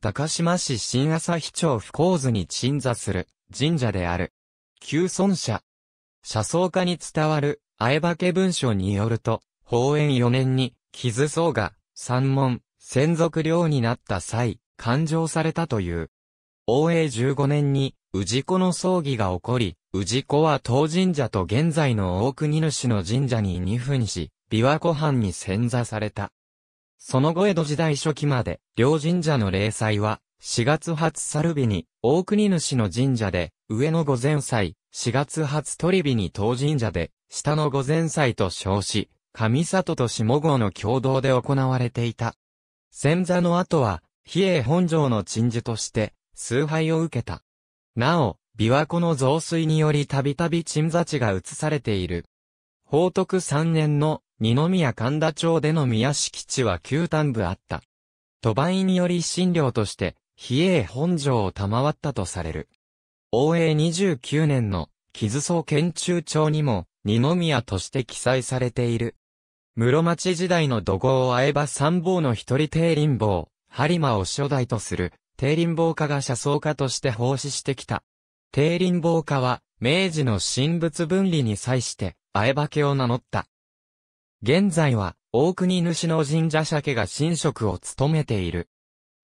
高島市新朝日町不幸図に鎮座する神社である。旧尊社。社僧家に伝わる、相化け文書によると、法園4年に、傷僧が、三門、専属寮になった際、勘定されたという。応永15年に、氏子の葬儀が起こり、氏子は当神社と現在の大国主の神社に二分し、琵琶湖畔に潜座された。その後江戸時代初期まで、両神社の霊祭は、4月初猿日に、大国主の神社で、上の御前祭、4月初鳥日に当神社で、下の御前祭と称し、上里と下郷の共同で行われていた。先座の後は、比叡本城の鎮守として、崇拝を受けた。なお、琵琶湖の増水によりたびたび鎮座地が移されている。宝徳三年の二宮神田町での宮敷地は旧端部あった。都売により診療として、比叡本城を賜ったとされる。応永29年の、木津総研中帳にも、二宮として記載されている。室町時代の土豪を会えば参謀の一人定林坊、播磨を初代とする、定林坊家が車窓家として奉仕してきた。定林坊家は、明治の神仏分離に際して、あえばを名乗った。現在は、大国主の神社社家が神職を務めている。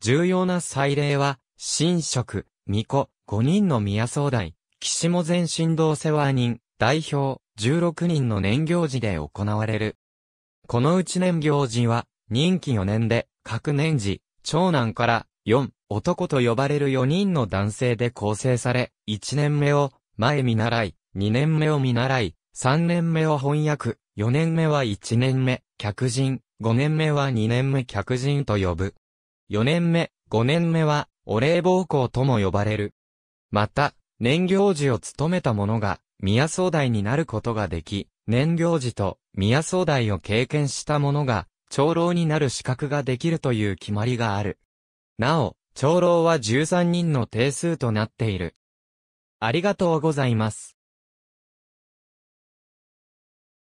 重要な祭礼は、神職、巫女、五人の宮総代、岸も前神道世話人、代表、十六人の年行事で行われる。このうち年行事は、任期四年で、各年次、長男から四、男と呼ばれる四人の男性で構成され、一年目を前見習い、二年目を見習い、三年目を翻訳、4年目は1年目、客人、5年目は2年目客人と呼ぶ。4年目、5年目は、お礼奉公とも呼ばれる。また、年行事を務めた者が、宮総代になることができ、年行事と宮総代を経験した者が、長老になる資格ができるという決まりがある。なお、長老は13人の定数となっている。ありがとうございます。